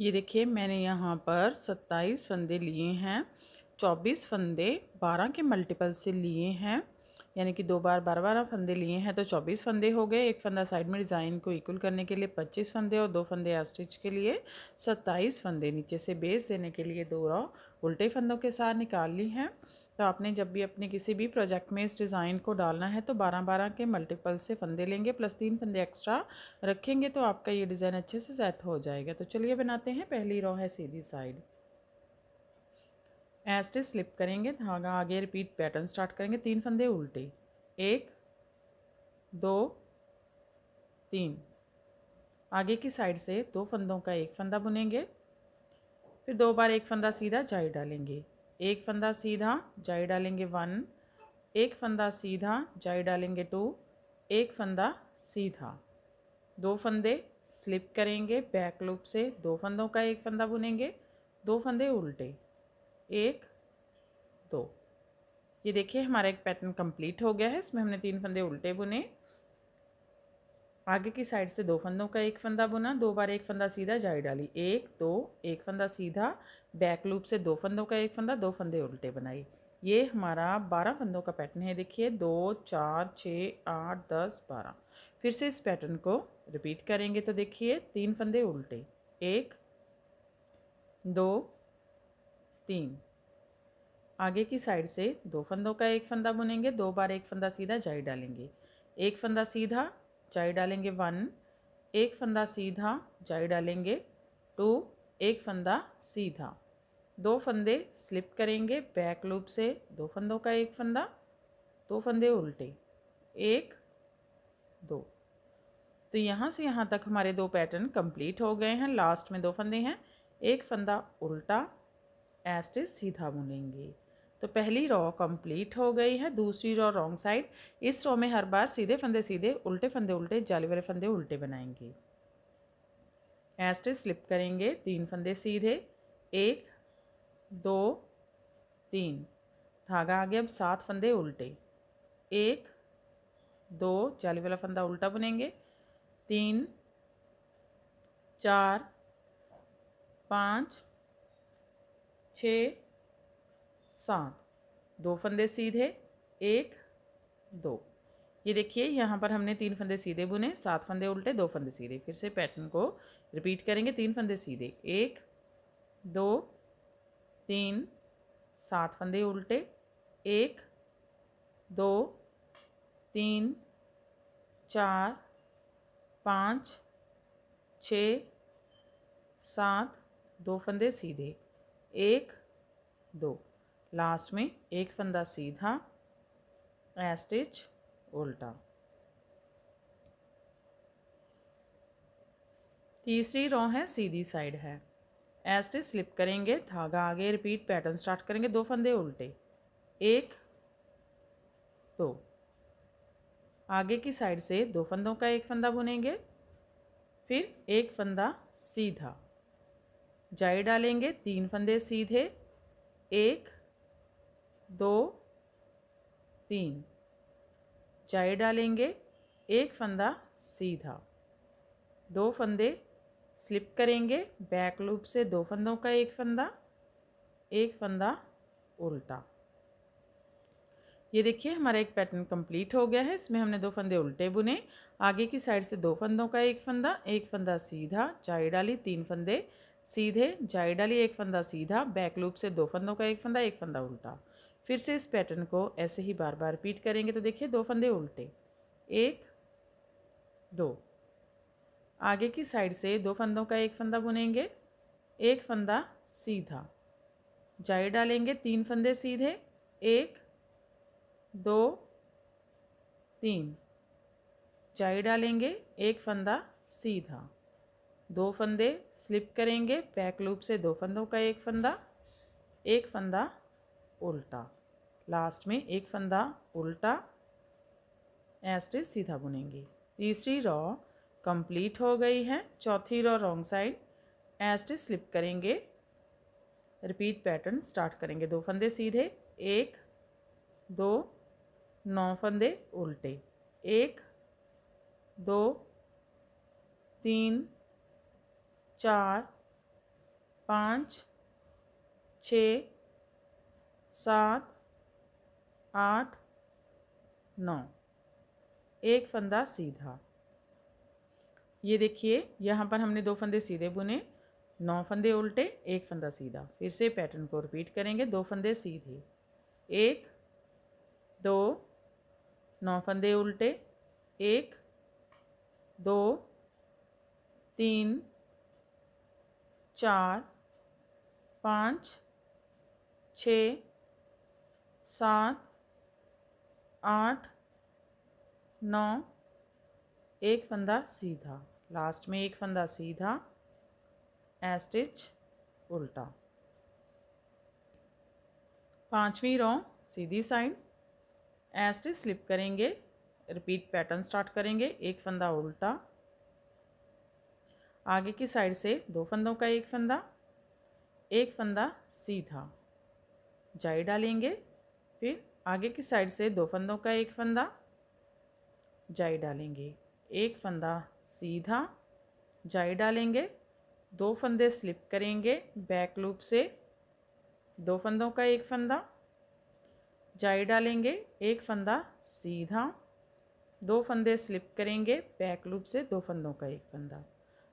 ये देखिए मैंने यहाँ पर सत्ताईस फंदे लिए हैं चौबीस फंदे बारह के मल्टीपल से लिए हैं यानी कि दो बार बारह बारह फंदे लिए हैं तो चौबीस फंदे हो गए एक फंदा साइड में डिज़ाइन को इक्वल करने के लिए पच्चीस फंदे और दो फंदे स्टिच के लिए सत्ताईस फंदे नीचे से बेस देने के लिए दो रॉ उल्टे फंदों के साथ निकाल ली हैं तो आपने जब भी अपने किसी भी प्रोजेक्ट में इस डिज़ाइन को डालना है तो बारह बारह के मल्टीपल से फंदे लेंगे प्लस तीन फंदे एक्स्ट्रा रखेंगे तो आपका ये डिज़ाइन अच्छे से सेट हो जाएगा तो चलिए बनाते हैं पहली रो है सीधी साइड एस्टे स्लिप करेंगे धागा आगे रिपीट पैटर्न स्टार्ट करेंगे तीन फंदे उल्टे एक दो तीन आगे की साइड से दो फंदों का एक फंदा बुनेंगे फिर दो बार एक फंदा सीधा जाए डालेंगे एक फंदा सीधा जाई डालेंगे वन एक फंदा सीधा जाई डालेंगे टू एक फंदा सीधा दो फंदे स्लिप करेंगे बैक लूप से दो फंदों का एक फंदा बुनेंगे दो फंदे उल्टे एक दो ये देखिए हमारा एक पैटर्न कंप्लीट हो गया है इसमें हमने तीन फंदे उल्टे बुने आगे की साइड से दो फंदों का एक फंदा बुना दो बार एक फंदा सीधा जाई डाली एक दो एक फंदा सीधा बैक लूप से दो फंदों का एक फंदा दो फंदे उल्टे बनाए ये हमारा बारह फंदों का पैटर्न है देखिए दो चार छः आठ दस बारह फिर से इस पैटर्न को रिपीट करेंगे तो देखिए तीन फंदे उल्टे एक दो तीन आगे की साइड से दो फंदों का एक फंदा बुनेंगे दो बार एक फंदा सीधा जाई डालेंगे एक फंदा सीधा जाई डालेंगे वन एक फंदा सीधा जाई डालेंगे टू एक फंदा सीधा दो फंदे स्लिप करेंगे बैक लूप से दो फंदों का एक फंदा दो फंदे उल्टे एक दो तो यहाँ से यहाँ तक हमारे दो पैटर्न कंप्लीट हो गए हैं लास्ट में दो फंदे हैं एक फंदा उल्टा एस्टिस सीधा बुनेंगे तो पहली रॉ कंप्लीट हो गई है दूसरी रॉ रॉन्ग साइड इस रॉ में हर बार सीधे फंदे सीधे उल्टे फंदे उल्टे जाली वाले फंदे उल्टे बनाएंगे ऐसे स्लिप करेंगे तीन फंदे सीधे एक दो तीन धागा आगे अब सात फंदे उल्टे एक दो जाली वाला फंदा उल्टा बुनेंगे तीन चार पाँच छः सात दो फंदे सीधे एक दो ये देखिए यहाँ पर हमने तीन फंदे सीधे बुने सात फंदे उल्टे दो फंदे सीधे फिर से पैटर्न को रिपीट करेंगे तीन फंदे सीधे एक दो तीन सात फंदे उल्टे एक दो तीन चार पाँच छ सात दो फंदे सीधे एक दो लास्ट में एक फंदा सीधा स्टिच उल्टा तीसरी रो है सीधी साइड है एस्टिच स्लिप करेंगे धागा आगे रिपीट पैटर्न स्टार्ट करेंगे दो फंदे उल्टे एक दो आगे की साइड से दो फंदों का एक फंदा बुनेंगे फिर एक फंदा सीधा जाई डालेंगे तीन फंदे सीधे एक दो तीन चाय डालेंगे एक फंदा सीधा दो फंदे स्लिप करेंगे बैक लूप से दो फंदों का एक फंदा एक फंदा उल्टा ये देखिए हमारा एक पैटर्न कंप्लीट हो गया है इसमें हमने दो फंदे उल्टे बुने आगे की साइड से दो फंदों का एक फंदा एक फंदा सीधा चाय डाली तीन फंदे सीधे चाय डाली एक फंदा सीधा बैक लूप से दो फंदों का एक फंदा एक फंदा उल्टा फिर से इस पैटर्न को ऐसे ही बार बार रिपीट करेंगे तो देखिए दो फंदे उल्टे एक दो आगे की साइड से दो फंदों का एक फंदा बुनेंगे एक फंदा सीधा जाई डालेंगे तीन फंदे सीधे एक दो तीन जाई डालेंगे एक फंदा सीधा दो फंदे स्लिप करेंगे पैक लूप से दो फंदों का एक फंदा एक फंदा उल्टा लास्ट में एक फंदा उल्टा ऐसे सीधा बुनेंगे तीसरी रॉ कंप्लीट हो गई है चौथी रॉ रॉन्ग साइड ऐसे स्लिप करेंगे रिपीट पैटर्न स्टार्ट करेंगे दो फंदे सीधे एक दो नौ फंदे उल्टे एक दो तीन चार पाँच छ सात आठ नौ एक फंदा सीधा ये देखिए यहाँ पर हमने दो फंदे सीधे बुने नौ फंदे उल्टे एक फंदा सीधा फिर से पैटर्न को रिपीट करेंगे दो फंदे सीधे एक दो नौ फंदे उल्टे एक दो तीन चार पाँच छ सात आठ नौ एक फंदा सीधा लास्ट में एक फंदा सीधा ए स्टिच उल्टा पांचवी रो सीधी साइड ए स्टिच स्लिप करेंगे रिपीट पैटर्न स्टार्ट करेंगे एक फंदा उल्टा आगे की साइड से दो फंदों का एक फंदा एक फंदा सीधा जाई डालेंगे फिर आगे की साइड से दो फंदों का एक फंदा जाई डालेंगे एक फंदा सीधा जाई डालेंगे दो फंदे स्लिप करेंगे बैक लूप से दो फंदों का एक फंदा जाई डालेंगे एक फंदा सीधा दो फंदे स्लिप करेंगे बैक लूप से दो फंदों का एक फंदा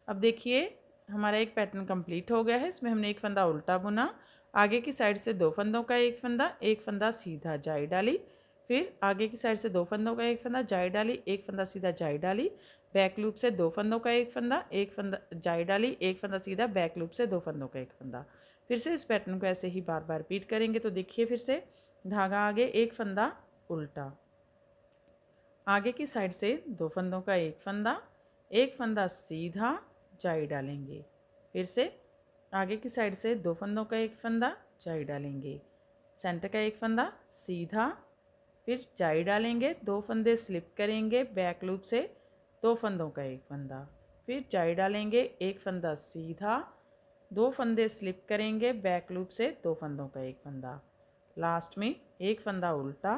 अब देखिए हमारा एक पैटर्न कंप्लीट हो गया है इसमें हमने एक फंदा उल्टा बुना आगे की साइड से दो फंदों का एक फंदा एक फंदा सीधा जाई डाली फिर आगे की साइड से दो फंदों का एक फंदा जाई डाली एक फंदा सीधा जाई डाली बैक लूप से दो फंदों का एक फंदा एक फंदा जाई डाली एक फंदा सीधा बैक लूप से दो फंदों का एक फंदा फिर से इस पैटर्न को ऐसे ही बार बार रिपीट करेंगे तो देखिए फिर से धागा आगे एक फंदा उल्टा आगे की साइड से दो फंदों का एक फंदा एक फंदा सीधा जाई डालेंगे फिर से आगे की साइड से दो फंदों का एक फंदा चाई डालेंगे सेंटर का एक फंदा सीधा फिर चाई डालेंगे दो फंदे स्लिप करेंगे बैक लूप से दो फंदों का एक फंदा फिर चाई डालेंगे एक फंदा सीधा दो फंदे स्लिप करेंगे बैक लूप से दो फंदों का एक फंदा लास्ट में एक फंदा उल्टा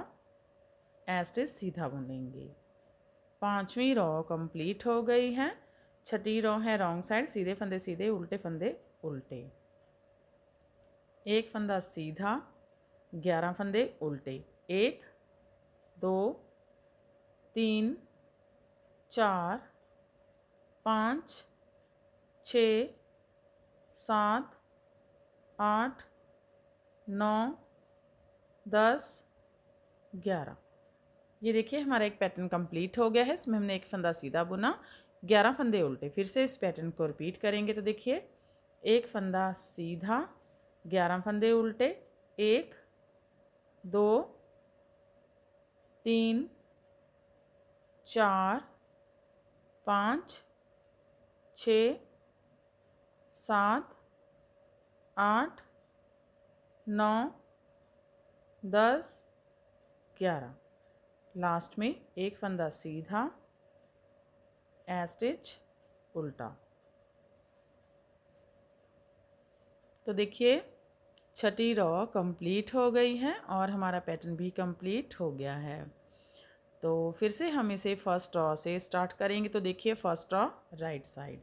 एस्टिस सीधा बुनेंगे पांचवी रॉ कंप्लीट हो गई है छठी रॉ है रॉन्ग साइड सीधे फंदे सीधे उल्टे फंदे उल्टे एक फंदा सीधा ग्यारह फंदे उल्टे एक दो तीन चार पाँच छ सात आठ नौ दस ग्यारह ये देखिए हमारा एक पैटर्न कंप्लीट हो गया है इसमें हमने एक फंदा सीधा बुना ग्यारह फंदे उल्टे फिर से इस पैटर्न को रिपीट करेंगे तो देखिए एक फंदा सीधा ग्यारह फंदे उल्टे एक दो तीन चार पाँच छ सात आठ नौ दस ग्यारह लास्ट में एक फंदा सीधा एस्टिच उल्टा तो देखिए छठी रॉ कंप्लीट हो गई है और हमारा पैटर्न भी कंप्लीट हो गया है तो फिर से हम इसे फर्स्ट रॉ से स्टार्ट करेंगे तो देखिए first row right side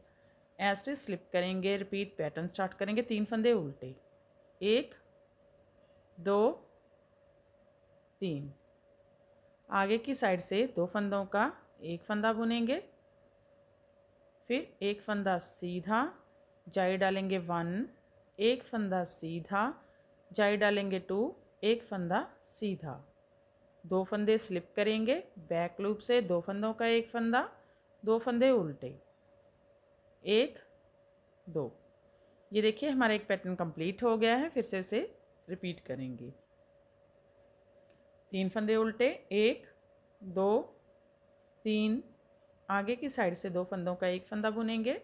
a stitch slip करेंगे रिपीट पैटर्न स्टार्ट करेंगे तीन फंदे उल्टे एक दो तीन आगे की साइड से दो फंदों का एक फंदा बुनेंगे फिर एक फंदा सीधा जाई डालेंगे वन एक फंदा सीधा जाई डालेंगे टू एक फंदा सीधा दो फंदे स्लिप करेंगे बैक लूप से दो फंदों का एक फंदा दो फंदे उल्टे एक दो ये देखिए हमारा एक पैटर्न कंप्लीट हो गया है फिर से इसे रिपीट करेंगे तीन फंदे उल्टे एक दो तीन आगे की साइड से दो फंदों का एक फंदा बुनेंगे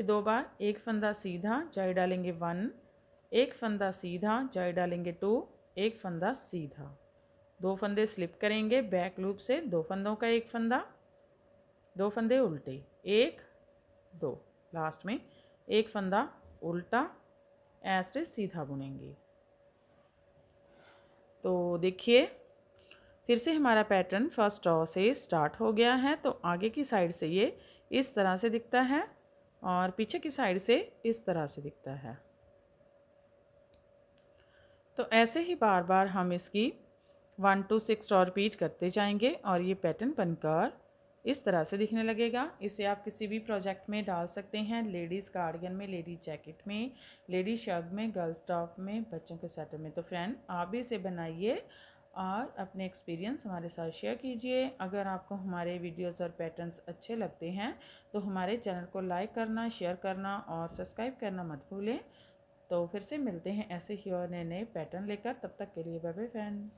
फिर दो बार एक फंदा सीधा जाई डालेंगे वन एक फंदा सीधा जाई डालेंगे टू एक फंदा सीधा दो फंदे स्लिप करेंगे बैक लूप से दो फंदों का एक फंदा दो फंदे उल्टे एक दो लास्ट में एक फंदा उल्टा ऐसे सीधा बुनेंगे तो देखिए फिर से हमारा पैटर्न फर्स्ट रॉ से स्टार्ट हो गया है तो आगे की साइड से ये इस तरह से दिखता है और पीछे की साइड से इस तरह से दिखता है तो ऐसे ही बार बार हम इसकी वन टू सिक्स और रिपीट करते जाएंगे और ये पैटर्न बनकर इस तरह से दिखने लगेगा इसे आप किसी भी प्रोजेक्ट में डाल सकते हैं लेडीज़ कार्डिगन में लेडीज़ जैकेट में लेडीज़ शर्ट में गर्ल्स टॉप में बच्चों के स्वेटर में तो फ्रेंड आप भी इसे बनाइए और अपने एक्सपीरियंस हमारे साथ शेयर कीजिए अगर आपको हमारे वीडियोस और पैटर्न्स अच्छे लगते हैं तो हमारे चैनल को लाइक करना शेयर करना और सब्सक्राइब करना मत भूलें तो फिर से मिलते हैं ऐसे ही और नए नए पैटर्न लेकर तब तक के लिए बाय बाय फैन